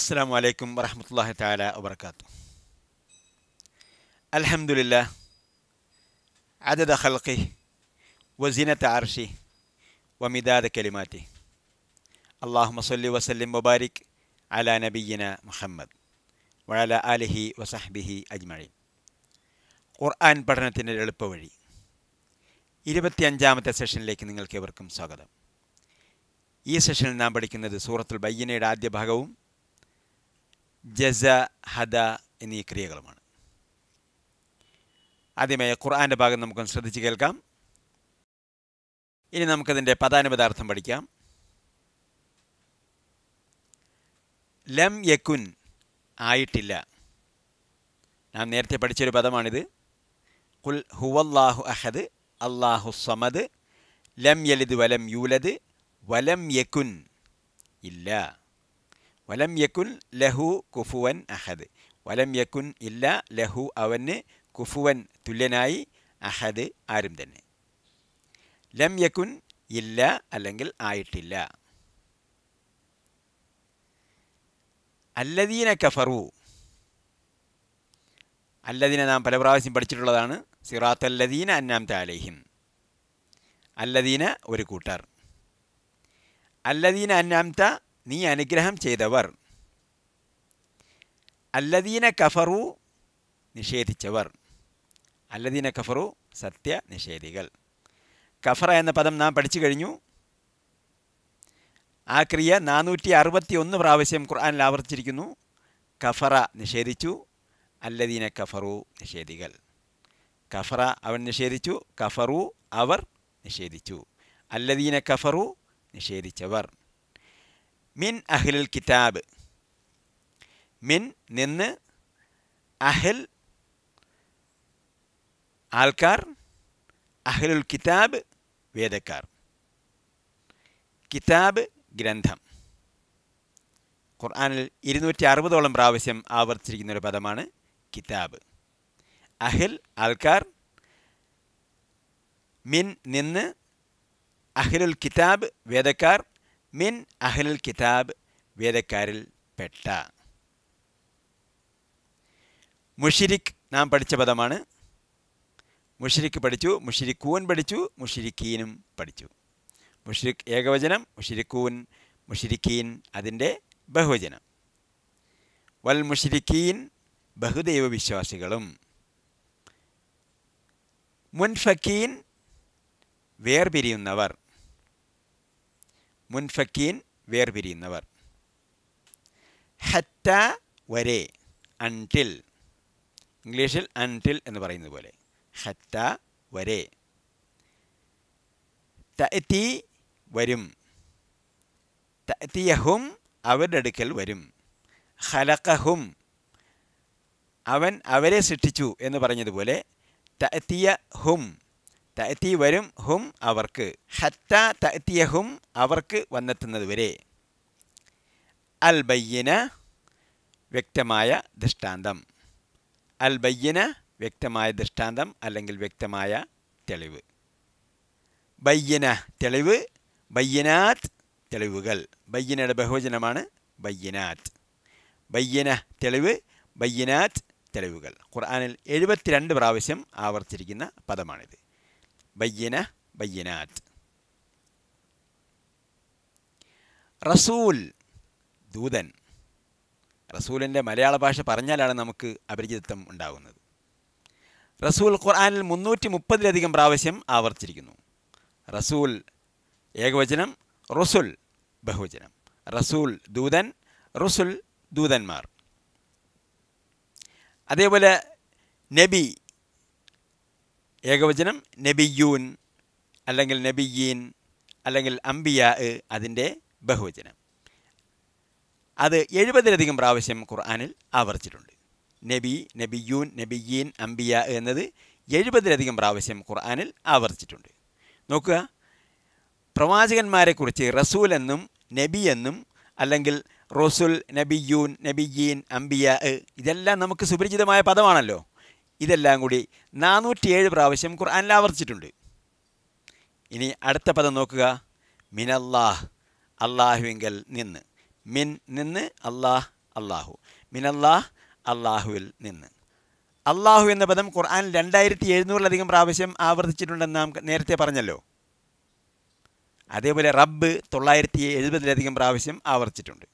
السلام عليكم ورحمة الله تعالى وبركاته الحمد لله عدد خلقه وزنة عرشه ومداد كلماته اللهم صل وسلم وبارك على نبينا محمد وعلى آله وصحبه أجمعين قرآن ഖുർആൻ പഠനത്തിൻ്റെ എളുപ്പവഴി ഇരുപത്തിയഞ്ചാമത്തെ സെഷനിലേക്ക് നിങ്ങൾക്കേവർക്കും സ്വാഗതം ഈ സെഷനിൽ നാം പഠിക്കുന്നത് سورة ബയ്യനയുടെ راديا بحقوم ജസ ഹദ എന്നീ ക്രിയകളുമാണ് ആദ്യമായ ഖുർആാൻ്റെ ഭാഗം നമുക്കൊന്ന് ശ്രദ്ധിച്ച് കേൾക്കാം ഇനി നമുക്കതിൻ്റെ പദാനുപദാർത്ഥം പഠിക്കാം ലം യക്കുൻ ആയിട്ടില്ല നാം നേരത്തെ പഠിച്ചൊരു പദമാണിത് കുൽ ഹുവല്ലാഹു അഹദ് അള്ളാഹു സമദ് ലം യലിദ് വലം യൂലദ് വലം യക്കുൻ ഇല്ല വലം യക്കുൻ ലഹു കുഫുവൻ അഹദ് വലം യക്കുൻ ഇല്ല ലഹു അവന് കുഫുവൻ തുല്യനായി അഹദ് ആരും തന്നെ ലം യക്കുൻ ഇല്ല അല്ലെങ്കിൽ ആയിട്ടില്ല അല്ലദീന കഫറു അല്ലദീന നാം പല പ്രാവശ്യം പഠിച്ചിട്ടുള്ളതാണ് സിറാത്തല്ലദീന അന്നാം താലേഹിം അല്ലദീന ഒരു കൂട്ടർ അല്ലദീന അന്നാംത നീ അനുഗ്രഹം ചെയ്തവർ അല്ലദീന കഫറു നിഷേധിച്ചവർ അല്ലദീന കഫറു സത്യ നിഷേധികൾ കഫറ എന്ന പദം നാം പഠിച്ചു കഴിഞ്ഞു ആ ക്രിയ നാനൂറ്റി അറുപത്തി ഒന്ന് പ്രാവശ്യം ഖുർആാനിൽ ആവർത്തിച്ചിരിക്കുന്നു കഫറ നിഷേധിച്ചു അല്ലദീന കഫറു നിഷേധികൾ കഫറ അവൻ നിഷേധിച്ചു കഫറു അവർ നിഷേധിച്ചു അല്ലദീന കഫറു നിഷേധിച്ചവർ മിൻ അഹ്ലിൽ കിതാബ് മിൻ നിന്ന് അഹൽ ആൾക്കാർ അഹ്ലുൽ കിതാബ് വേദക്കാർ കിതാബ് ഗ്രന്ഥം ഖുർആാനിൽ ഇരുന്നൂറ്റി അറുപതോളം പ്രാവശ്യം ആവർത്തിച്ചിരിക്കുന്ന ഒരു പദമാണ് കിതാബ് അഹിൽ ആൾക്കാർ മിൻ നിന്ന് അഹിലുൽ കിതാബ് വേദക്കാർ മിൻ അഹ്ലൽ കിതാബ് വേദക്കാരിൽ പെട്ട മുഷിരിഖ് നാം പഠിച്ച പദമാണ് മുഷിരിഖ് പഠിച്ചു മുഷിരിക്കൂൻ പഠിച്ചു മുഷിരിക്കീനും പഠിച്ചു മുഷിരിഖ് ഏകവചനം മുഷിരിക്കൂൻ മുഷിരിക്കീൻ അതിൻ്റെ ബഹുവചനം വൽ മുഷിരിക്കീൻ ബഹുദൈവ വിശ്വാസികളും മുൻഫക്കീൻ വേർപിരിയുന്നവർ മുൻഫക്കീൻ വേർപിരിയുന്നവർ ഹറ്റ വരെ അൺടിൽ ഇംഗ്ലീഷിൽ അൺടിൽ എന്ന് പറയുന്നത് പോലെ ഹറ്റ വരെ തീ വരും തീയഹും അവരുടെ അടുക്കൽ വരും ഹലക്കഹും അവൻ അവരെ സൃഷ്ടിച്ചു എന്ന് പറഞ്ഞതുപോലെ തഅത്തിയ ഹും തഅത്തി വരും ഹും അവർക്ക് ഹത്ത തഅത്തിയ ഹും അവർക്ക് വന്നെത്തുന്നത് വരെ അൽ ബയ്യന വ്യക്തമായ ദൃഷ്ടാന്തം അൽ ബയ്യന വ്യക്തമായ ദൃഷ്ടാന്തം അല്ലെങ്കിൽ വ്യക്തമായ തെളിവ് ബയ്യന തെളിവ് ബയ്യനാത് തെളിവുകൾ ബയ്യനയുടെ ബഹുവചനമാണ് ബയ്യനാത് ബയ്യന തെളിവ് ബയ്യനാത് തെളിവുകൾ ഖുർആാനിൽ എഴുപത്തിരണ്ട് പ്രാവശ്യം ആവർത്തിച്ചിരിക്കുന്ന പദമാണിത് ബയ്യന ബയ്യനാറ്റ് റസൂൽ ദൂതൻ റസൂലിൻ്റെ മലയാള ഭാഷ പറഞ്ഞാലാണ് നമുക്ക് അപരിചിതത്വം ഉണ്ടാകുന്നത് റസൂൽ ഖുർആാനിൽ മുന്നൂറ്റി മുപ്പതിലധികം പ്രാവശ്യം ആവർത്തിച്ചിരിക്കുന്നു റസൂൽ ഏകവചനം റസുൽ ബഹുവചനം റസൂൽ ദൂതൻ റുസുൽ ദൂതന്മാർ അതേപോലെ നബി ഏകവചനം നബിയൂൻ അല്ലെങ്കിൽ നബിയീൻ അല്ലെങ്കിൽ അംബിയ അതിൻ്റെ ബഹുവചനം അത് എഴുപതിലധികം പ്രാവശ്യം ഖുർആാനിൽ ആവർത്തിച്ചിട്ടുണ്ട് നബി നബിയൂൻ നബിയീൻ അംബിയ എന്നത് എഴുപതിലധികം പ്രാവശ്യം ഖുർആാനിൽ ആവർത്തിച്ചിട്ടുണ്ട് നോക്കുക പ്രവാചകന്മാരെക്കുറിച്ച് റസൂൽ എന്നും നബി എന്നും അല്ലെങ്കിൽ റസൂൽ നബിയൂൻ നബിയീൻ അംബിയ ഇതെല്ലാം നമുക്ക് സുപരിചിതമായ പദമാണല്ലോ ഇതെല്ലാം കൂടി നാനൂറ്റിയേഴ് പ്രാവശ്യം ഖുർആാനിൽ ആവർത്തിച്ചിട്ടുണ്ട് ഇനി അടുത്ത പദം നോക്കുക മിനല്ലാഹ് അള്ളാഹുവിങ്കൽ നിന്ന് മിൻ നിന്ന് അള്ളാഹ് അള്ളാഹു മിനല്ലാഹ് അള്ളാഹുവിൽ നിന്ന് അള്ളാഹു എന്ന പദം ഖുർആൻ രണ്ടായിരത്തി എഴുന്നൂറിലധികം പ്രാവശ്യം ആവർത്തിച്ചിട്ടുണ്ടെന്ന് നാം നേരത്തെ പറഞ്ഞല്ലോ അതേപോലെ റബ്ബ് തൊള്ളായിരത്തി എഴുപതിലധികം പ്രാവശ്യം ആവർത്തിച്ചിട്ടുണ്ട്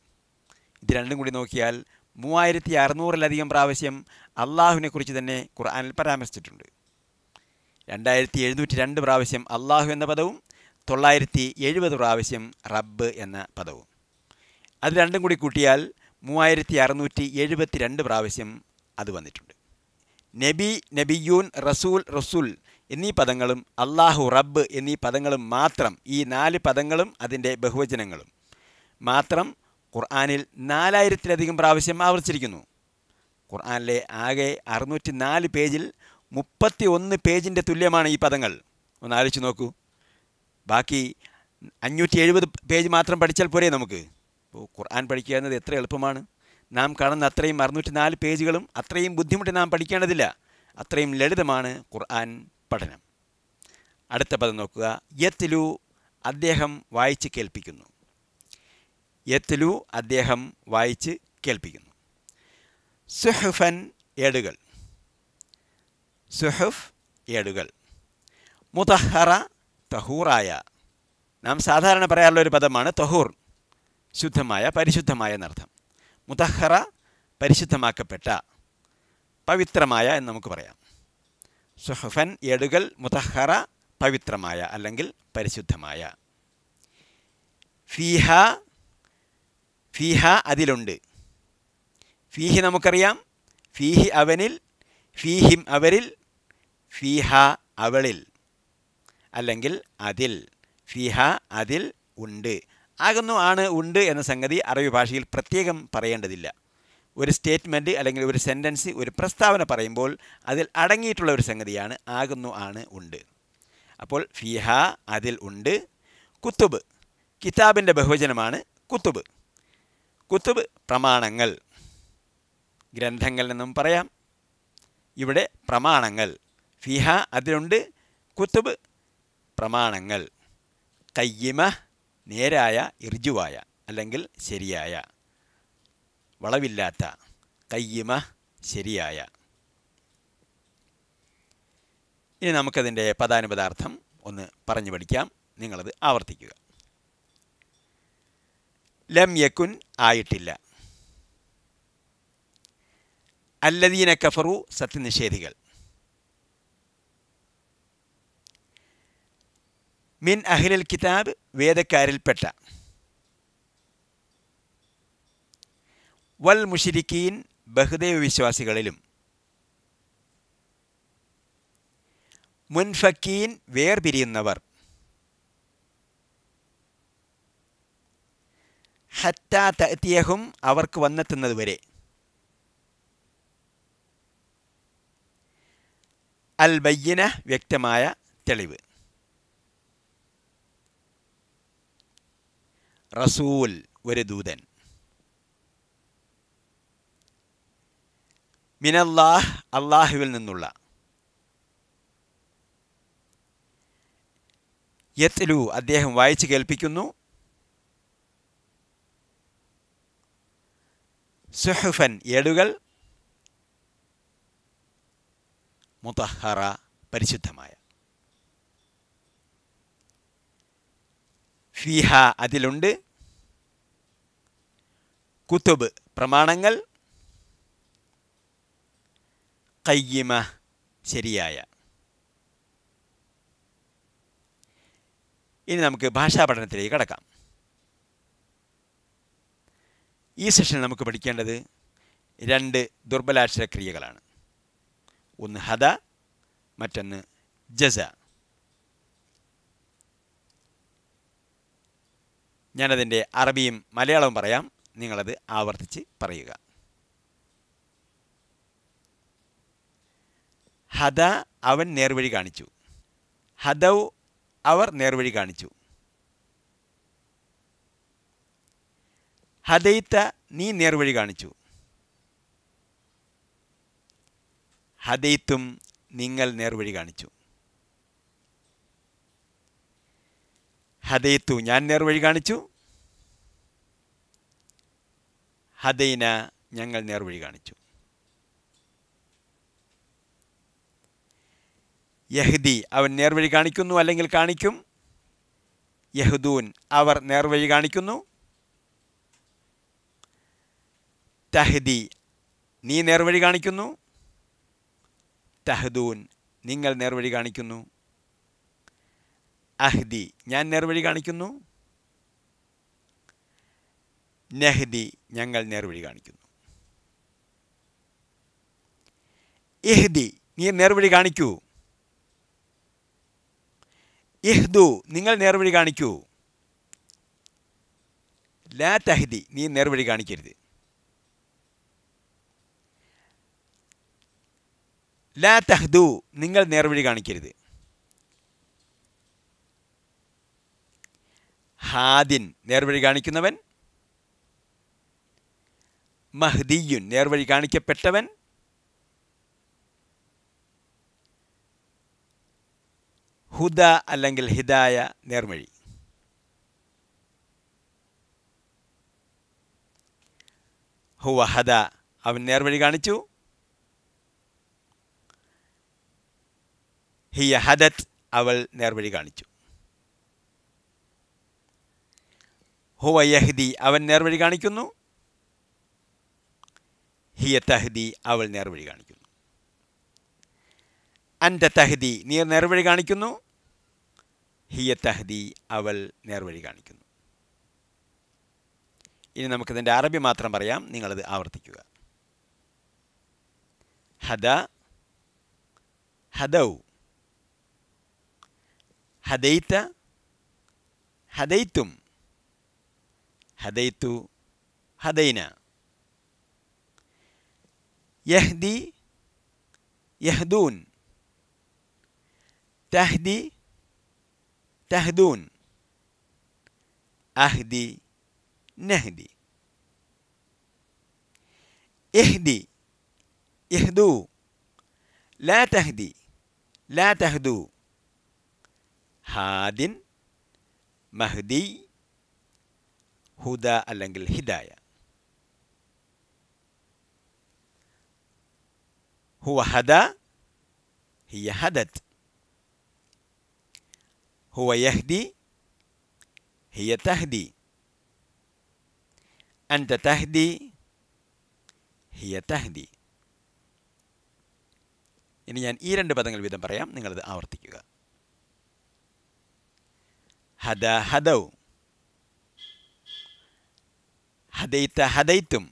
ഇത് രണ്ടും കൂടി നോക്കിയാൽ മൂവായിരത്തി അറുന്നൂറിലധികം പ്രാവശ്യം കുറിച്ച് തന്നെ ഖുർആാനിൽ പരാമർശിച്ചിട്ടുണ്ട് രണ്ടായിരത്തി എഴുന്നൂറ്റി രണ്ട് പ്രാവശ്യം അള്ളാഹു എന്ന പദവും തൊള്ളായിരത്തി എഴുപത് പ്രാവശ്യം റബ്ബ് എന്ന പദവും അത് രണ്ടും കൂടി കൂട്ടിയാൽ മൂവായിരത്തി അറുന്നൂറ്റി എഴുപത്തി രണ്ട് പ്രാവശ്യം അത് വന്നിട്ടുണ്ട് നബി നബിയൂൻ റസൂൽ റസൂൽ എന്നീ പദങ്ങളും അള്ളാഹു റബ്ബ് എന്നീ പദങ്ങളും മാത്രം ഈ നാല് പദങ്ങളും അതിൻ്റെ ബഹുവചനങ്ങളും മാത്രം ഖുർആാനിൽ നാലായിരത്തിലധികം പ്രാവശ്യം ആവർത്തിച്ചിരിക്കുന്നു ഖുർആാനിലെ ആകെ അറുന്നൂറ്റി നാല് പേജിൽ മുപ്പത്തി ഒന്ന് പേജിൻ്റെ തുല്യമാണ് ഈ പദങ്ങൾ ഒന്ന് ആലോചിച്ച് നോക്കൂ ബാക്കി അഞ്ഞൂറ്റി എഴുപത് പേജ് മാത്രം പഠിച്ചാൽ പോരെ നമുക്ക് ഇപ്പോൾ ഖുർആൻ പഠിക്കുക എന്നത് എത്ര എളുപ്പമാണ് നാം കാണുന്ന അത്രയും അറുന്നൂറ്റി നാല് പേജുകളും അത്രയും ബുദ്ധിമുട്ട് നാം പഠിക്കേണ്ടതില്ല അത്രയും ലളിതമാണ് ഖുർആൻ പഠനം അടുത്ത പദം നോക്കുക യത്തിലു അദ്ദേഹം വായിച്ച് കേൾപ്പിക്കുന്നു യത്ലു അദ്ദേഹം വായിച്ച് കേൾപ്പിക്കുന്നു സുഹുഫൻ ഏടുകൾ സുഹുഫ് ഏടുകൾ മുതഹറ തഹൂറായ നാം സാധാരണ പറയാറുള്ള ഒരു പദമാണ് തഹൂർ ശുദ്ധമായ പരിശുദ്ധമായ എന്നർത്ഥം മുതഹറ പരിശുദ്ധമാക്കപ്പെട്ട പവിത്രമായ എന്ന് നമുക്ക് പറയാം സുഹഫൻ ഏടുകൾ മുതഹറ പവിത്രമായ അല്ലെങ്കിൽ പരിശുദ്ധമായ ഫീഹ ഫീഹ അതിലുണ്ട് ഫീഹി നമുക്കറിയാം ഫീഹി അവനിൽ ഫീഹിം അവരിൽ ഫീഹ അവളിൽ അല്ലെങ്കിൽ അതിൽ ഫിഹ അതിൽ ഉണ്ട് ആകുന്നു ആണ് ഉണ്ട് എന്ന സംഗതി അറബി ഭാഷയിൽ പ്രത്യേകം പറയേണ്ടതില്ല ഒരു സ്റ്റേറ്റ്മെൻറ്റ് അല്ലെങ്കിൽ ഒരു സെൻറ്റൻസ് ഒരു പ്രസ്താവന പറയുമ്പോൾ അതിൽ അടങ്ങിയിട്ടുള്ള ഒരു സംഗതിയാണ് ആകുന്നു ആണ് ഉണ്ട് അപ്പോൾ ഫിഹ അതിൽ ഉണ്ട് കുത്തുബ് കിതാബിൻ്റെ ബഹുവചനമാണ് കുത്തുബ് കുത്തുബ് പ്രമാണങ്ങൾ ഗ്രന്ഥങ്ങൾ എന്നും പറയാം ഇവിടെ പ്രമാണങ്ങൾ ഫിഹ അതിലുണ്ട് കുത്തുബ് പ്രമാണങ്ങൾ കയ്യമ നേരായ ഇർജുവായ അല്ലെങ്കിൽ ശരിയായ വളവില്ലാത്ത കയ്യമ ശരിയായ ഇനി നമുക്കതിൻ്റെ പദാനുപദാർത്ഥം ഒന്ന് പറഞ്ഞു പഠിക്കാം നിങ്ങളത് ആവർത്തിക്കുക ലം യക്കുൻ ആയിട്ടില്ല അല്ലദീന കഫറു സത്യനിഷേധികൾ മിൻ അഹ്ലിൽ കിതാബ് വേദക്കാരിൽപ്പെട്ട വൽ മുഷിരിക്കീൻ ബഹുദൈവ വിശ്വാസികളിലും മുൻഫക്കീൻ വേർപിരിയുന്നവർ ഹറ്റാ തഅത്തിയഹും അവർക്ക് വന്നെത്തുന്നതുവരെ വരെ അൽ ബയ്യന വ്യക്തമായ തെളിവ് റസൂൽ ഒരു ദൂതൻ മിനല്ലാഹ് അള്ളാഹുവിൽ നിന്നുള്ള യത്ലു അദ്ദേഹം വായിച്ചു കേൾപ്പിക്കുന്നു സുഹുഫൻ ഏടുകൾ മുതഹറ പരിശുദ്ധമായ ഫിഹ അതിലുണ്ട് കുത്തുബ് പ്രമാണങ്ങൾ കയ്യമ ശരിയായ ഇനി നമുക്ക് ഭാഷാ പഠനത്തിലേക്ക് കടക്കാം ഈ സെഷനിൽ നമുക്ക് പഠിക്കേണ്ടത് രണ്ട് ദുർബലാക്ഷര ക്രിയകളാണ് ഒന്ന് ഹദ മറ്റൊന്ന് ജസ ഞാനതിൻ്റെ അറബിയും മലയാളവും പറയാം നിങ്ങളത് ആവർത്തിച്ച് പറയുക ഹദ അവൻ നേർവഴി കാണിച്ചു ഹദൗ അവർ നേർവഴി കാണിച്ചു ഹദൈത്ത നീ നേർവഴി കാണിച്ചു ഹദൈത്തും നിങ്ങൾ നേർവഴി കാണിച്ചു ഹദൈത്തു ഞാൻ നേർവഴി കാണിച്ചു ഹദൈന ഞങ്ങൾ നേർവഴി കാണിച്ചു യഹ്ദി അവൻ നേർവഴി കാണിക്കുന്നു അല്ലെങ്കിൽ കാണിക്കും യഹ്ദൂൻ അവർ നേർവഴി കാണിക്കുന്നു തഹ്ദി നീ നേർവഴി കാണിക്കുന്നു തഹ്ദൂൻ നിങ്ങൾ നേർവഴി കാണിക്കുന്നു അഹ്ദി ഞാൻ നേർവഴി കാണിക്കുന്നു നെഹ്ദി ഞങ്ങൾ നേർവഴി കാണിക്കുന്നു ഇഹ്ദി നീ നേർവഴി കാണിക്കൂ ഇഹ്ദു നിങ്ങൾ നേർവഴി കാണിക്കൂ ലാ തഹ്ദി നീ നേർവഴി കാണിക്കരുത് ലാ തഹ്ദു നിങ്ങൾ നേർവഴി കാണിക്കരുത് ഹാദിൻ നേർവഴി കാണിക്കുന്നവൻ മഹ്ദിയുൻ നേർവഴി കാണിക്കപ്പെട്ടവൻ ഹുദ അല്ലെങ്കിൽ ഹിദായ നേർവഴി ഹുവ ഹദ അവൻ നേർവഴി കാണിച്ചു ഹിയ ഹദത്ത് അവൾ നേർവഴി കാണിച്ചു ഹുവ യഹ്ദി അവൻ നേർവഴി കാണിക്കുന്നു ഹിയ തഹ്ദി അവൾ നേർവഴി കാണിക്കുന്നു അൻ്റെ തഹ്ദി നീർ നേർവഴി കാണിക്കുന്നു ഹിയ തഹ്ദി അവൾ നേർവഴി കാണിക്കുന്നു ഇനി നമുക്കിതിൻ്റെ അറബി മാത്രം പറയാം നിങ്ങളത് ആവർത്തിക്കുക ഹദ ഹദൌ هديت هديتم هديت هدينا يهدي يهدون تهدي تهدون أهدي نهدي اهدي اهدوا لا تهدي لا تهدوا ഹാദിൻ മഹ്ദി ഹുദ അല്ലെങ്കിൽ ഹിദായ ഹുവ ഹദ ഹിയ ഹദത് ഹുവ യഹ്ദി ഹിയ തഹ്ദി أنت തഹ്ദി ഹിയ തഹ്ദി ഇനി ഞാൻ ഈ രണ്ട് പദങ്ങൾ വീതം പറയാം നിങ്ങളത് ആവർത്തിക്കുക هدا هدوا هديت هديتم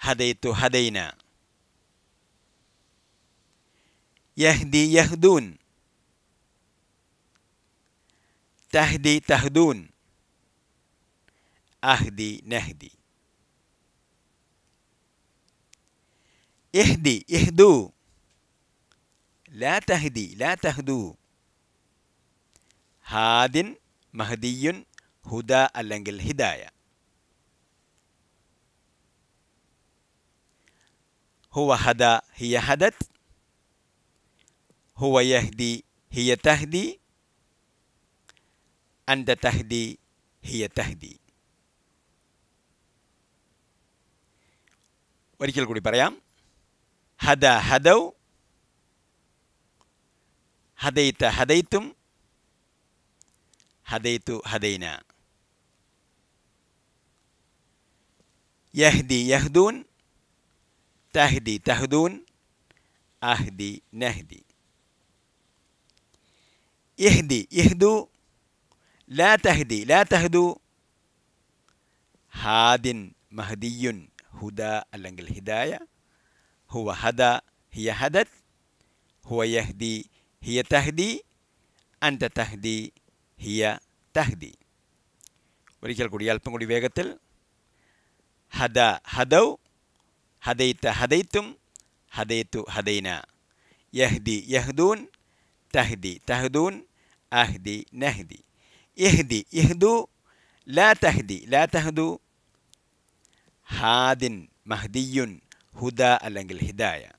هديت هدينا يهدي يهدون تهدي تهدون أهدي نهدي اهدي اهدو لا تهدي لا تهدو هاد مهدي هدى اللنجل هداية هو هدى هي هدت هو يهدي هي تهدي أنت تهدي هي تهدي ഒരിക്കൽ കൂടി പറയാം ഹദ ഹദൗ ഹദൈത്ത ഹദൈത്തും هديت هدينا يهدي يهدون تهدي تهدون أهدي نهدي يهدي يهدو لا تهدي لا تهدو هاد مهدي هدى اللنج الهداية هو هدى هي هدت هو يهدي هي تهدي أنت تهدي هي تهدي وريكال കൂടി അല്പം കൂടി വേഗത്തിൽ هدا ഹദൗ هديت هديتم هديتو هدينا يهدي يهدون تهدي تهدون أهدي نهدي يهدي يهدو لا تهدي لا تهدو هاد مهدي هدى الأنجل هداية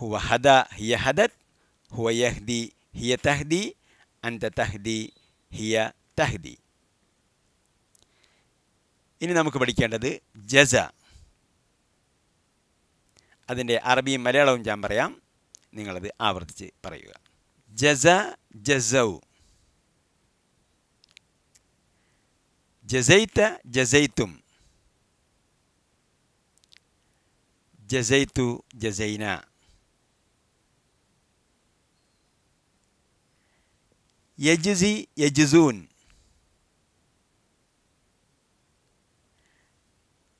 هو هدى هي هدت هو يهدي هي تهدي അന്ത തഹ്ദി ഹിയ തഹ്ദി ഇനി നമുക്ക് പഠിക്കേണ്ടത് ജസ അതിൻ്റെ അറബിയും മലയാളവും ഞാൻ പറയാം നിങ്ങളത് ആവർത്തിച്ച് പറയുക ജസ ജസൗ ജസൈത്ത ജസൈത്തും ജസൈത്തു ജസൈന يجزي يجزون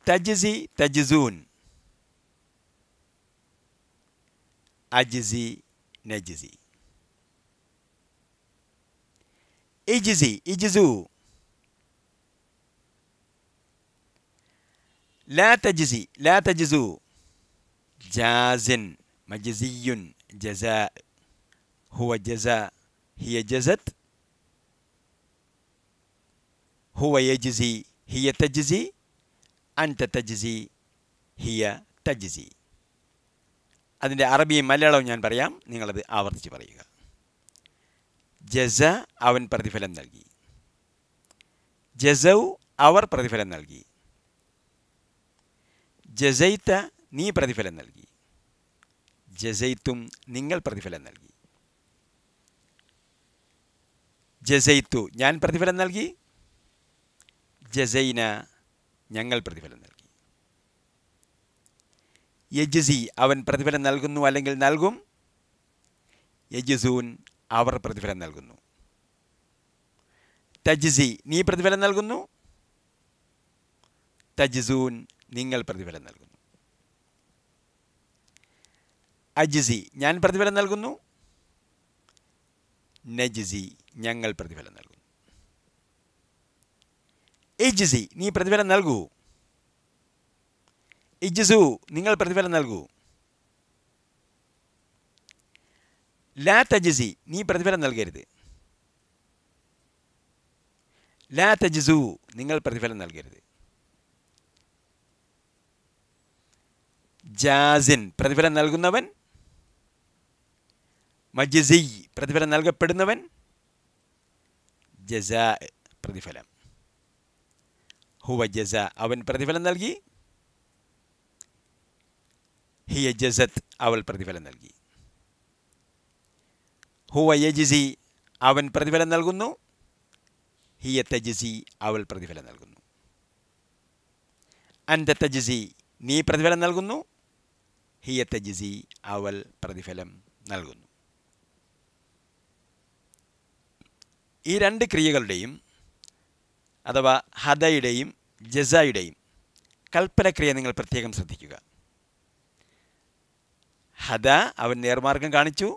تجزي تجزون أجزي نجزي اجزي اجزو لا تجزي لا تجزو جاز مجزي جزاء هو جزاء هي جزت هو يجزي هي تجزي أنت تجزي هي تجزي അതിൻ്റെ അറബിയും മലയാളവും ഞാൻ പറയാം നിങ്ങളത് ആവർത്തിച്ച് പറയുക ജസ അവൻ പ്രതിഫലം നൽകി ജസൗ അവർ പ്രതിഫലം നൽകി ജസൈത്ത നീ പ്രതിഫലം നൽകി ജസൈത്തും നിങ്ങൾ പ്രതിഫലം നൽകി ജസൈത്തു ഞാൻ പ്രതിഫലം നൽകി ജസൈന ഞങ്ങൾ പ്രതിഫലം നൽകി യജസി അവൻ പ്രതിഫലം നൽകുന്നു അല്ലെങ്കിൽ നൽകും യജസൂൻ അവർ പ്രതിഫലം നൽകുന്നു തജ്സി നീ പ്രതിഫലം നൽകുന്നു തജ്സൂൻ നിങ്ങൾ പ്രതിഫലം നൽകുന്നു അജ്സി ഞാൻ പ്രതിഫലം നൽകുന്നു നജ്സി ഞങ്ങൾ പ്രതിഫലം നൽകും ഇജ്സി നീ പ്രതിഫലം നൽകൂ ഇജ്സു നിങ്ങൾ പ്രതിഫലം നൽകൂ ലാ തജിസി നീ പ്രതിഫലം നൽകരുത് ലാ തജിസു നിങ്ങൾ പ്രതിഫലം നൽകരുത് ജാസിൻ പ്രതിഫലം നൽകുന്നവൻ മജിസി പ്രതിഫലം നൽകപ്പെടുന്നവൻ ജസാ പ്രതിഫലം ഹുവ ജസ അവൻ പ്രതിഫലം നൽകി ഹിയ ജസത്ത് അവൾ പ്രതിഫലം നൽകി ഹുവ യജിസി അവൻ പ്രതിഫലം നൽകുന്നു ഹിയ തജിസി അവൾ പ്രതിഫലം നൽകുന്നു അന്ത തജിസി നീ പ്രതിഫലം നൽകുന്നു ഹിയ തജിസി അവൾ പ്രതിഫലം നൽകുന്നു ഈ രണ്ട് ക്രിയകളുടെയും അഥവാ ഹതയുടെയും ജസയുടെയും കൽപ്പനക്രിയ നിങ്ങൾ പ്രത്യേകം ശ്രദ്ധിക്കുക ഹദ അവൻ നേർമാർഗം കാണിച്ചു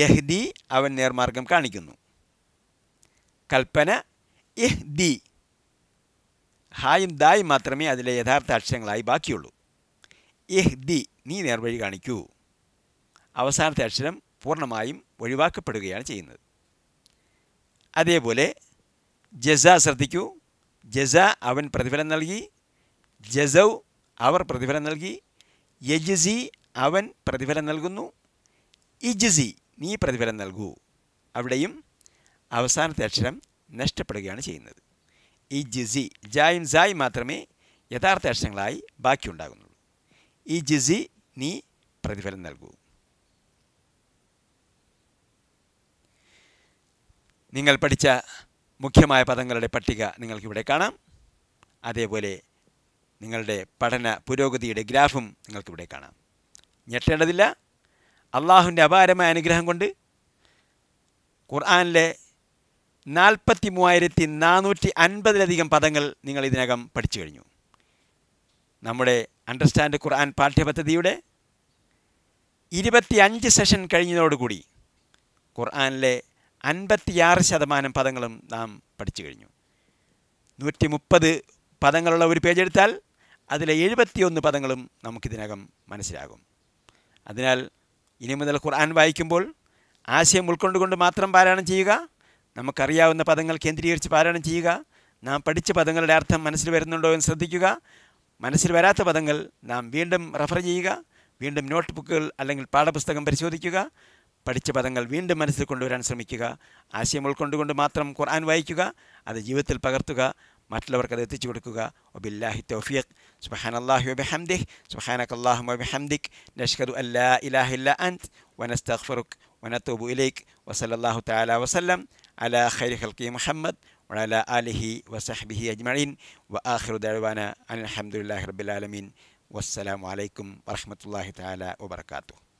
യഹ്ദി അവൻ നേർമാർഗം കാണിക്കുന്നു കൽപ്പന ഇഹ്ദി ഹായും ദായും മാത്രമേ അതിലെ യഥാർത്ഥ അക്ഷരങ്ങളായി ബാക്കിയുള്ളൂ ഇഹ്ദി നീ നേർവഴി കാണിക്കൂ അവസാനത്തെ അക്ഷരം പൂർണ്ണമായും ഒഴിവാക്കപ്പെടുകയാണ് ചെയ്യുന്നത് അതേപോലെ ജസ ശ്രദ്ധിക്കൂ ജസ അവൻ പ്രതിഫലം നൽകി ജസൗ അവർ പ്രതിഫലം നൽകി യജസി അവൻ പ്രതിഫലം നൽകുന്നു ഇജസി നീ പ്രതിഫലം നൽകൂ അവിടെയും അവസാനത്തെ അക്ഷരം നഷ്ടപ്പെടുകയാണ് ചെയ്യുന്നത് ഇജസി ജിസി ജായും മാത്രമേ യഥാർത്ഥ അക്ഷരങ്ങളായി ബാക്കിയുണ്ടാകുന്നുള്ളൂ ഇജസി നീ പ്രതിഫലം നൽകൂ നിങ്ങൾ പഠിച്ച മുഖ്യമായ പദങ്ങളുടെ പട്ടിക നിങ്ങൾക്കിവിടെ കാണാം അതേപോലെ നിങ്ങളുടെ പഠന പുരോഗതിയുടെ ഗ്രാഫും നിങ്ങൾക്കിവിടെ കാണാം ഞെട്ടേണ്ടതില്ല അള്ളാഹുവിൻ്റെ അപാരമായ അനുഗ്രഹം കൊണ്ട് ഖുർആാനിലെ നാൽപ്പത്തി മൂവായിരത്തി നാനൂറ്റി അൻപതിലധികം പദങ്ങൾ നിങ്ങൾ ഇതിനകം പഠിച്ചു കഴിഞ്ഞു നമ്മുടെ അണ്ടർസ്റ്റാൻഡ് ഖുർആൻ പാഠ്യപദ്ധതിയുടെ ഇരുപത്തിയഞ്ച് സെഷൻ കഴിഞ്ഞതോടുകൂടി ഖുർആാനിലെ അൻപത്തിയാറ് ശതമാനം പദങ്ങളും നാം പഠിച്ചു കഴിഞ്ഞു നൂറ്റി മുപ്പത് പദങ്ങളുള്ള ഒരു പേജ് എടുത്താൽ അതിലെ എഴുപത്തിയൊന്ന് പദങ്ങളും നമുക്കിതിനകം മനസ്സിലാകും അതിനാൽ ഇനി മുതൽ ഖുർആൻ വായിക്കുമ്പോൾ ആശയം ഉൾക്കൊണ്ടുകൊണ്ട് മാത്രം പാരായണം ചെയ്യുക നമുക്കറിയാവുന്ന പദങ്ങൾ കേന്ദ്രീകരിച്ച് പാരായണം ചെയ്യുക നാം പഠിച്ച പദങ്ങളുടെ അർത്ഥം മനസ്സിൽ വരുന്നുണ്ടോ എന്ന് ശ്രദ്ധിക്കുക മനസ്സിൽ വരാത്ത പദങ്ങൾ നാം വീണ്ടും റെഫർ ചെയ്യുക വീണ്ടും നോട്ട് ബുക്കുകൾ അല്ലെങ്കിൽ പാഠപുസ്തകം പരിശോധിക്കുക പഠിച്ച പദങ്ങൾ വീണ്ടും മനസ്സിൽ കൊണ്ടുവരാൻ ശ്രമിക്കുക ആശയം ഉൾക്കൊണ്ടുകൊണ്ട് മാത്രം ഖുർആൻ വായിക്കുക അത് ജീവിതത്തിൽ പകർത്തുക മറ്റുള്ളവർക്ക് അത് എത്തിച്ചു കൊടുക്കുക ഒബില്ലാഹി തൗഫിയഖ് സുബഹാൻ അള്ളാഹു ബിഹംദിഹ് സുബഹാനക് അള്ളാഹു ബിഹംദിഖ് നഷ്കദു അല്ലാ ഇലാഹ ഇല്ല അൻത് വനസ്തഖ്ഫറുഖ് വനത്തൂബു ഇലൈഖ് വസല്ലല്ലാഹു തആല വസല്ലം അലാ ഖൈരി ഖൽഖി മുഹമ്മദ് വഅലാ ആലിഹി വസഹ്ബിഹി അജ്മഈൻ വആഖിറു ദഅവാന അൽഹംദുലില്ലാഹി റബ്ബിൽ ആലമീൻ വസ്സലാമു അലൈക്കും വറഹ്മത്തുള്ളാഹി തആല വബറകാതുഹു